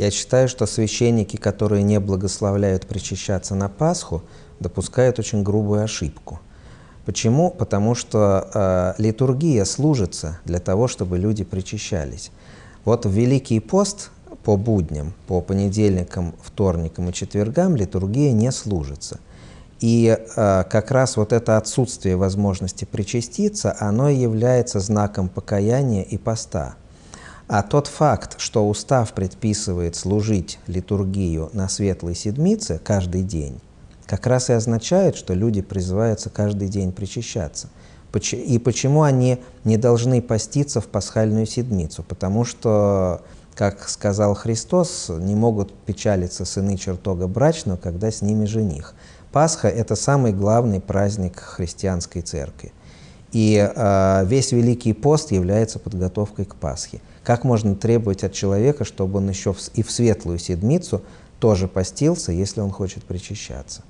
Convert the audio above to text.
Я считаю, что священники, которые не благословляют причащаться на Пасху, допускают очень грубую ошибку. Почему? Потому что э, литургия служится для того, чтобы люди причащались. Вот в Великий пост по будням, по понедельникам, вторникам и четвергам литургия не служится. И э, как раз вот это отсутствие возможности причаститься, оно и является знаком покаяния и поста – а тот факт, что устав предписывает служить литургию на Светлой Седмице каждый день, как раз и означает, что люди призываются каждый день причащаться. И почему они не должны поститься в пасхальную седмицу? Потому что, как сказал Христос, не могут печалиться сыны чертога брачного, когда с ними жених. Пасха – это самый главный праздник христианской церкви. И э, весь Великий пост является подготовкой к Пасхе. Как можно требовать от человека, чтобы он еще в, и в светлую седмицу тоже постился, если он хочет причащаться?